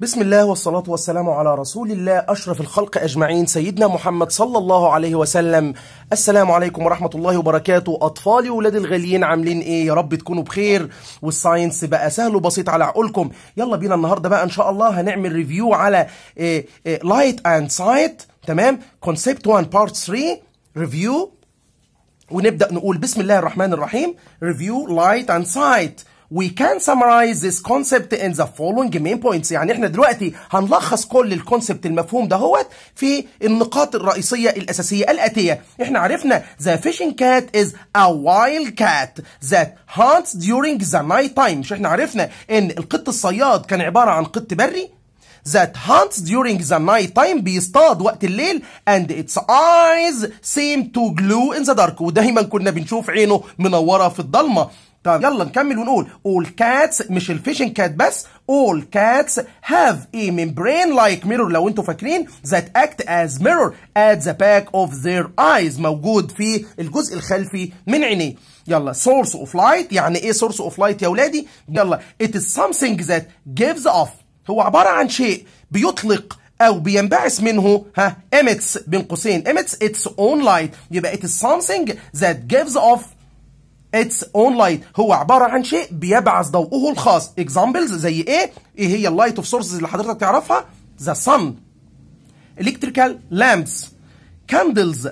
بسم الله والصلاة والسلام على رسول الله أشرف الخلق أجمعين سيدنا محمد صلى الله عليه وسلم السلام عليكم ورحمة الله وبركاته أطفالي ولاد الغاليين عاملين إيه يا رب تكونوا بخير والساينس بقى سهل وبسيط على عقولكم يلا بينا النهاردة بقى إن شاء الله هنعمل ريفيو على لايت أند سايت تمام كونسبت 1 بارت 3 ريفيو ونبدأ نقول بسم الله الرحمن الرحيم ريفيو لايت أند سايت we can summarize this concept in the following main points يعني احنا دلوقتي هنلخص كل الكونسبت المفهوم دهوت في النقاط الرئيسية الأساسية الآتية احنا عرفنا the fishing cat is a wild cat that hunts during the night time مش احنا عرفنا ان القط الصياد كان عبارة عن قط بري that hunts during the night time بيصطاد وقت الليل and its eyes seem to glow in the dark ودايما كنا بنشوف عينه منورة في الضلمة طب يلا نكمل ونقول all cats مش الفيشنج كات بس all cats have a membrane like mirror لو انتوا فاكرين that act as mirror at the back of their eyes موجود في الجزء الخلفي من عينيه يلا source of light يعني ايه source of light يا ولادي يلا it is something that gives off هو عبارة عن شيء بيطلق او بينبعث منه ها emits بين قوسين emits its own light يبقى it is something that gives off its own light هو عباره عن شيء بيبعث ضوءه الخاص examples زي ايه ايه هي اللايت اوف سورسز اللي حضرتك تعرفها the sun electrical lamps candles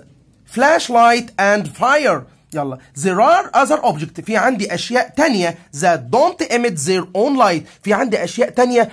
flashlight and fire يلا there are other objects في عندي اشياء تانية that don't emit their own light في عندي اشياء تانية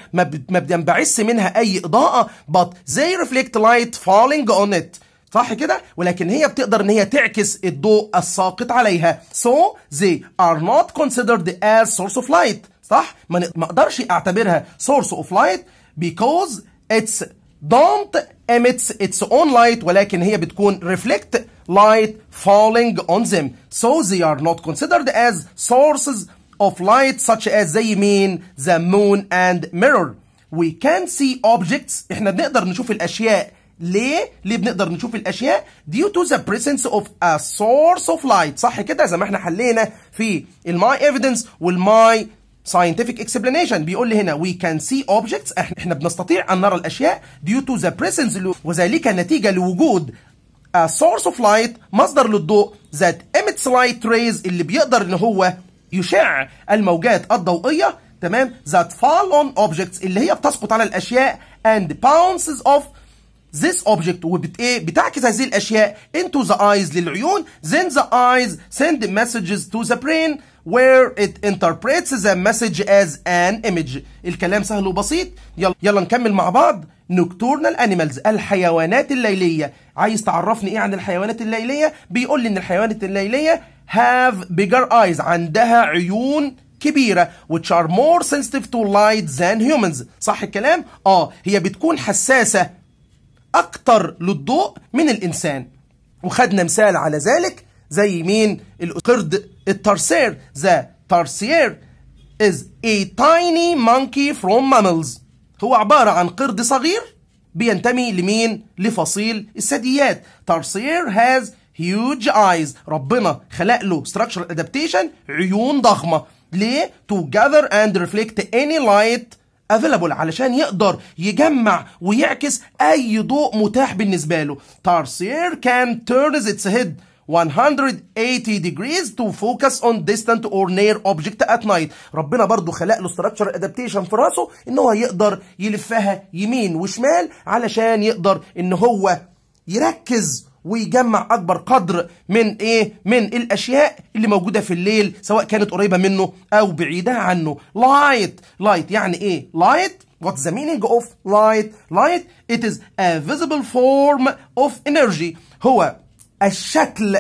ما بينبعث منها اي اضاءة but they reflect light falling on it صح كده ولكن هي بتقدر ان هي تعكس الضوء الساقط عليها so they are not considered as source of light صح ما اقدرش اعتبرها source of light because it's don't emits its own light ولكن هي بتكون reflect light falling on them so they are not considered as sources of light such as they mean the moon and mirror we can see objects احنا بنقدر نشوف الاشياء ليه؟ ليه بنقدر نشوف الاشياء؟ due to the presence of a source of light صح كده زي ما احنا حلينا في الماي ايفيدنس والماي scientific explanation بيقول لي هنا we can see objects احنا بنستطيع ان نرى الاشياء due to the presence وذلك نتيجه لوجود a source of light مصدر للضوء that emits light rays اللي بيقدر ان هو يشع الموجات الضوئيه تمام that fall on objects اللي هي بتسقط على الاشياء and bounces off this object وبت ايه eh, بتعكس هذه الاشياء into the eyes للعيون then the eyes send messages to the brain where it interprets the message as an image الكلام سهل وبسيط يلا يلا نكمل مع بعض nocturnal انيمالز الحيوانات الليليه عايز تعرفني ايه عن الحيوانات الليليه بيقول لي ان الحيوانات الليليه have bigger eyes عندها عيون كبيرة which are more sensitive to light than humans صح الكلام؟ اه هي بتكون حساسة أكتر للضوء من الإنسان وخدنا مثال على ذلك زي مين القرد الترسير ذا ترسير is a tiny monkey from mammals هو عبارة عن قرد صغير بينتمي لمين لفصيل الثدييات ترسير has huge eyes ربنا خلق له structural adaptation عيون ضخمة ليه to gather and reflect any light افيلابل علشان يقدر يجمع ويعكس اي ضوء متاح بالنسبه له تارسير كان تيرنز اتس هيد 180 degrees to focus on distant or near object at night ربنا برضو خلق له structure adaptation في راسه ان هو يقدر يلفها يمين وشمال علشان يقدر ان هو يركز ويجمع اكبر قدر من ايه من الاشياء اللي موجوده في الليل سواء كانت قريبه منه او بعيده عنه لايت لايت يعني ايه لايت وات the meaning of light? Light, it is a visible form of energy. هو الشكل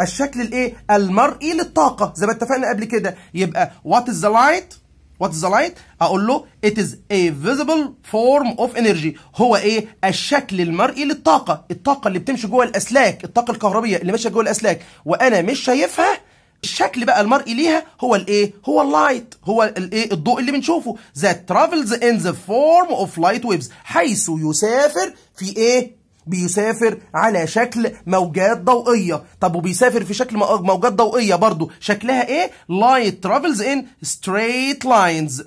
الشكل الايه؟ المرئي للطاقة زي ما اتفقنا قبل كده يبقى what is the light؟ وات ذا لايت اقول له it is a visible form of energy هو ايه الشكل المرئي للطاقه الطاقه اللي بتمشي جوه الاسلاك الطاقه الكهربيه اللي ماشيه جوه الاسلاك وانا مش شايفها الشكل بقى المرئي ليها هو الايه هو اللايت هو الايه الضوء اللي بنشوفه that travels in the form of light waves حيث يسافر في ايه بيسافر على شكل موجات ضوئيه طب وبيسافر في شكل موجات ضوئيه برضو شكلها ايه light travels in straight lines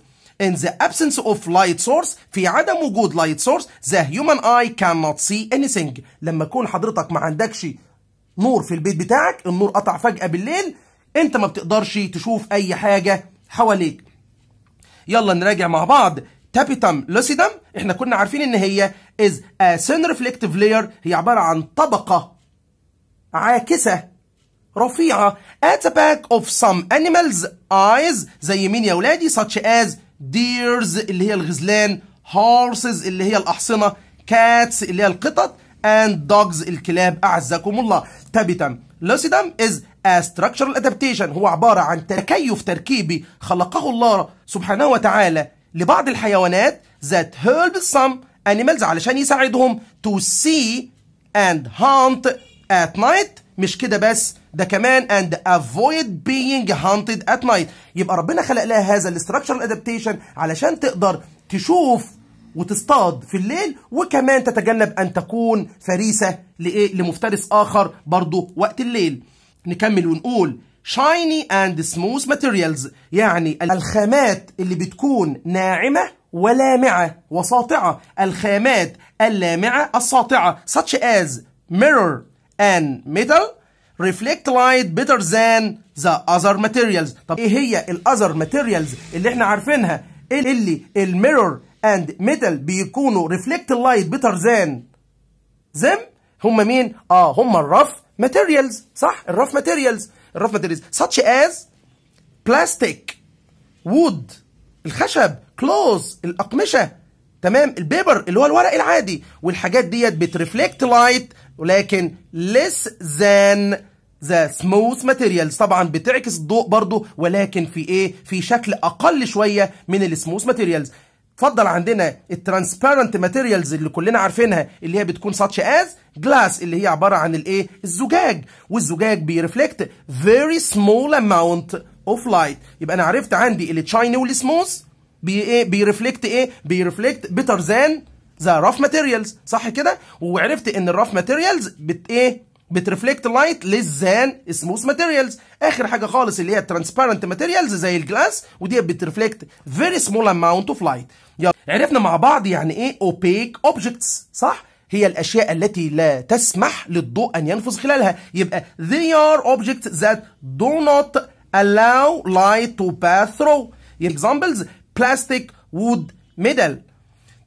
In the absence of light source في عدم وجود light source the human eye cannot see anything لما يكون حضرتك ما عندكش نور في البيت بتاعك النور قطع فجأة بالليل انت ما بتقدرش تشوف اي حاجة حواليك يلا نراجع مع بعض تابيتام لوسيدام احنا كنا عارفين ان هي is a thin reflective layer هي عبارة عن طبقة عاكسة رفيعة at the back of some animals eyes زي مين يا ولادي such as deers اللي هي الغزلان horses اللي هي الأحصنة cats اللي هي القطط and dogs الكلاب أعزكم الله تبتا لوسيدم is a structural adaptation هو عبارة عن تكيف تركيبي خلقه الله سبحانه وتعالى لبعض الحيوانات that helps some animals علشان يساعدهم to see and hunt at night مش كده بس ده كمان and avoid being hunted at night يبقى ربنا خلق لها هذا الاستراكشر adaptation علشان تقدر تشوف وتصطاد في الليل وكمان تتجنب ان تكون فريسه لايه لمفترس اخر برضه وقت الليل نكمل ونقول shiny and smooth materials يعني الخامات اللي بتكون ناعمه ولامعة وساطعة الخامات اللامعة الساطعة such as mirror and metal reflect light better than the other materials طب ايه هي الاذر materials اللي احنا عارفينها اللي الميرور اند ميتال بيكونوا ريفلكت اللايت بيتر ذان them هم مين اه هم الرف ماتيريالز صح الرف ماتيريالز الرف ماتيريالز such as plastic wood الخشب كلوز الاقمشه تمام البيبر اللي هو الورق العادي والحاجات ديت بترفلكت لايت ولكن ليس ذان ذا سموث ماتيريالز طبعا بتعكس الضوء برضو ولكن في ايه في شكل اقل شويه من السموث ماتيريالز اتفضل عندنا الترانسبيرنت ماتيريالز اللي كلنا عارفينها اللي هي بتكون ساتش از جلاس اللي هي عباره عن الايه الزجاج والزجاج بيرفلكت فيري سمول اماونت اوف لايت يبقى انا عرفت عندي التشايني والسموث بي ايه بيرفلكت ايه بيرفلكت بيتر ذان ذا راف ماتيريالز صح كده وعرفت ان الراف ماتيريالز بت ايه بترفلكت لايت للزان سموث ماتيريالز اخر حاجه خالص اللي هي الترانسبيرنت ماتيريالز زي الجلاس ودي بترفلكت فيري سمول اماونت اوف لايت يلا عرفنا مع بعض يعني ايه اوبيك اوبجكتس صح هي الاشياء التي لا تسمح للضوء ان ينفذ خلالها يبقى they are objects that do not allow light to pass through examples plastic wood metal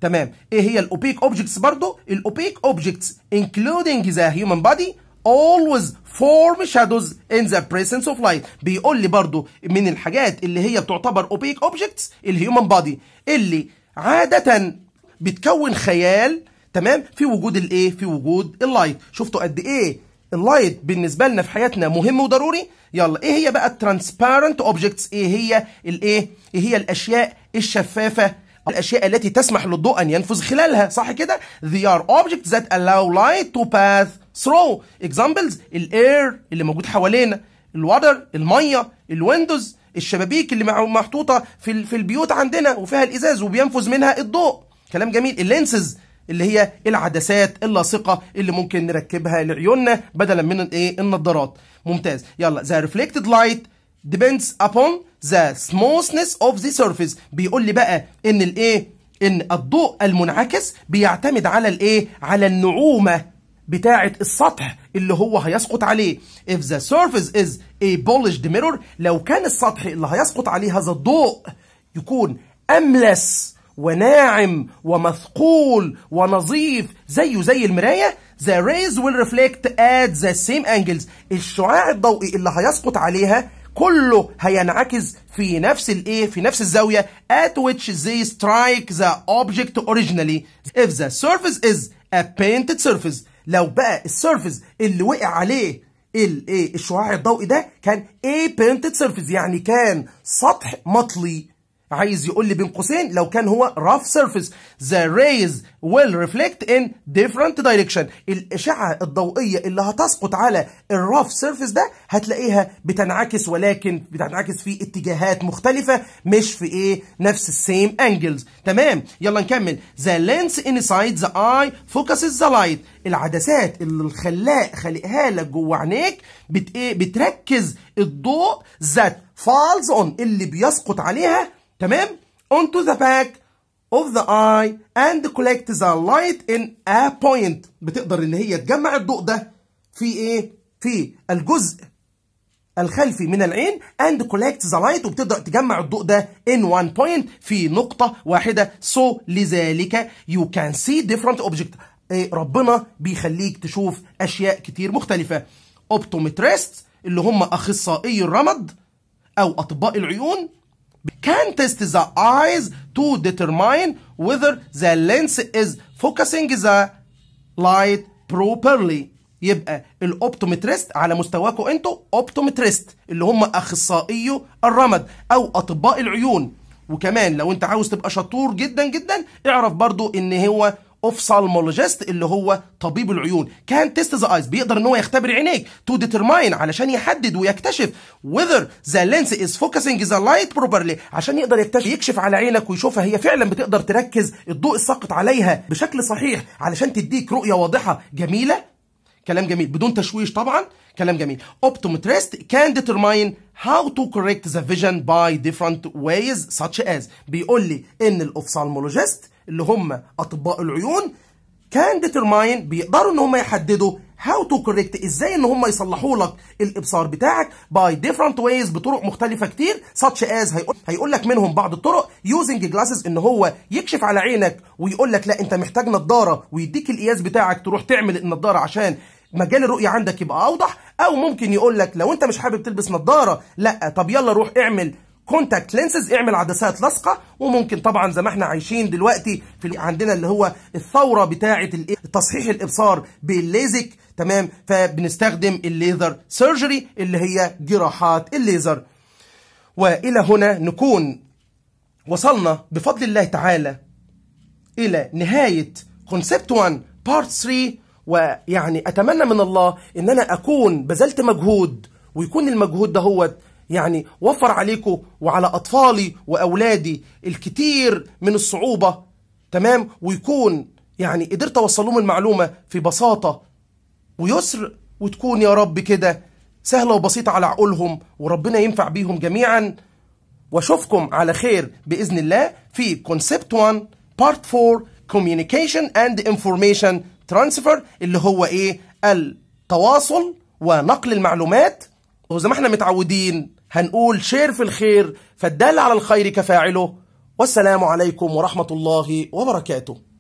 تمام ايه هي الاوبيك اوبجكتس برضو الاوبيك اوبجكتس including the human body always form shadows in the presence of light بيقول لي برضو من الحاجات اللي هي بتعتبر اوبيك اوبجكتس الهيومن بادي اللي عاده بتكون خيال تمام في وجود الايه في وجود اللايت شفتوا قد ايه اللايت بالنسبه لنا في حياتنا مهم وضروري يلا ايه هي بقى الترانسبارنت اوبجكتس ايه هي الايه ايه هي الاشياء الشفافه الاشياء التي تسمح للضوء ان ينفذ خلالها صح كده they are objects that allow light to pass through examples الاير اللي موجود حوالينا الوتر الميه الويندوز الشبابيك اللي محطوطه في في البيوت عندنا وفيها الازاز وبينفذ منها الضوء كلام جميل اللينسز اللي هي العدسات اللاصقه اللي ممكن نركبها لعيوننا بدلا من الايه النضارات ممتاز يلا ذا ريفليكتد لايت depends ابون ذا سموثنس اوف ذا سيرفيس بيقول لي بقى ان الايه ان الضوء المنعكس بيعتمد على الايه على النعومه بتاعه السطح اللي هو هيسقط عليه if the surface is a polished mirror لو كان السطح اللي هيسقط عليه هذا الضوء يكون املس وناعم ومثقول ونظيف زيه زي المراية the rays will reflect at the same angles الشعاع الضوئي اللي هيسقط عليها كله هينعكس في نفس الايه في نفس الزاويه at which they strike the object originally if the surface is a painted surface لو بقى السيرفيس اللي وقع عليه الايه الشعاع الضوئي ده كان ايه painted surface يعني كان سطح مطلي عايز يقول لي بين قوسين لو كان هو rough surface the rays will reflect in different direction الاشعه الضوئيه اللي هتسقط على rough surface ده هتلاقيها بتنعكس ولكن بتنعكس في اتجاهات مختلفه مش في ايه نفس السيم angles تمام يلا نكمل the lens inside the eye focuses the light العدسات اللي الخلاق خلقها لك جوه عينيك بت ايه بتركز الضوء ذات falls on اللي بيسقط عليها تمام onto the back of the eye and collect the light in a point بتقدر ان هي تجمع الضوء ده في ايه في الجزء الخلفي من العين and collect the light وبتقدر تجمع الضوء ده in one point في نقطة واحدة so لذلك you can see different object إيه ربنا بيخليك تشوف أشياء كتير مختلفة optometrists اللي هم أخصائي الرمد أو أطباء العيون can test the eyes to determine whether the lens is focusing the light properly يبقى الاوبتومتريست على مستواكم انتوا اوبتومتريست اللي هم اخصائيو الرمد او اطباء العيون وكمان لو انت عاوز تبقى شطور جدا جدا اعرف برضو ان هو اوفثالمولوجيست اللي هو طبيب العيون كان تيست ذا ايز بيقدر ان هو يختبر عينيك تو ديترماين علشان يحدد ويكتشف وذر ذا لينس از فوكسنج ذا لايت بروبرلي عشان يقدر يكتشف يكشف على عينك ويشوفها هي فعلا بتقدر تركز الضوء الساقط عليها بشكل صحيح علشان تديك رؤيه واضحه جميله كلام جميل بدون تشويش طبعا كلام جميل اوبتومتريست كان ديترماين هاو تو كوريكت ذا فيجن باي ديفرنت ويز ساتش از بيقول لي ان الاوفثالمولوجيست اللي هم اطباء العيون كان ديترماين بيقدروا ان هم يحددوا هاو تو كوريكت ازاي ان هم يصلحوا لك الابصار بتاعك باي ديفرنت ويز بطرق مختلفه كتير ساتش از هيقول هيقول لك منهم بعض الطرق يوزنج جلاسز ان هو يكشف على عينك ويقول لك لا انت محتاج نضاره ويديك القياس بتاعك تروح تعمل النضاره عشان مجال الرؤيه عندك يبقى اوضح او ممكن يقول لك لو انت مش حابب تلبس نظاره لا طب يلا روح اعمل كونتاكت لينسز اعمل عدسات لاصقه وممكن طبعا زي ما احنا عايشين دلوقتي في عندنا اللي هو الثوره بتاعه تصحيح الابصار بالليزك تمام فبنستخدم الليزر سيرجري اللي هي جراحات الليزر والى هنا نكون وصلنا بفضل الله تعالى الى نهايه كونسبت 1 بارت 3 ويعني اتمنى من الله ان انا اكون بذلت مجهود ويكون المجهود دهوت يعني وفر عليكم وعلى أطفالي وأولادي الكتير من الصعوبة تمام ويكون يعني قدرت أوصل لهم المعلومة في بساطة ويسر وتكون يا رب كده سهلة وبسيطة على عقولهم وربنا ينفع بيهم جميعا واشوفكم على خير بإذن الله في كونسبت 1 بارت 4 Communication and Information Transfer اللي هو ايه التواصل ونقل المعلومات وزي ما احنا متعودين هنقول شير في الخير فالدال على الخير كفاعله والسلام عليكم ورحمة الله وبركاته